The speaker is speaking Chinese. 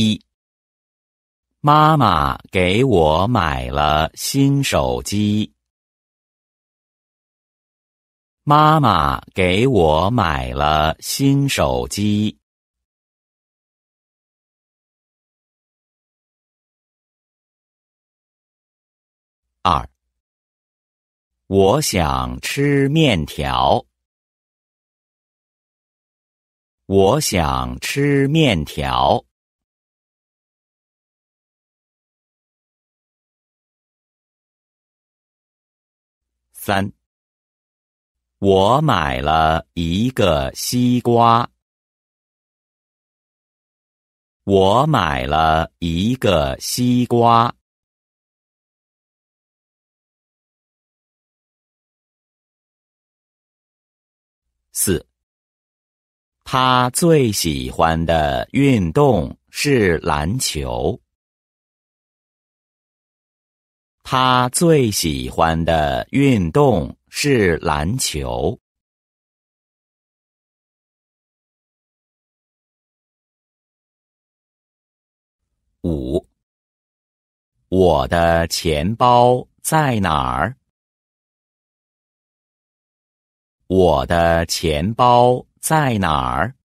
一，妈妈给我买了新手机。妈妈给我买了新手机。二，我想吃面条。我想吃面条。三，我买了一个西瓜。我买了一个西瓜。四，他最喜欢的运动是篮球。他最喜欢的运动是篮球。五，我的钱包在哪儿？我的钱包在哪儿？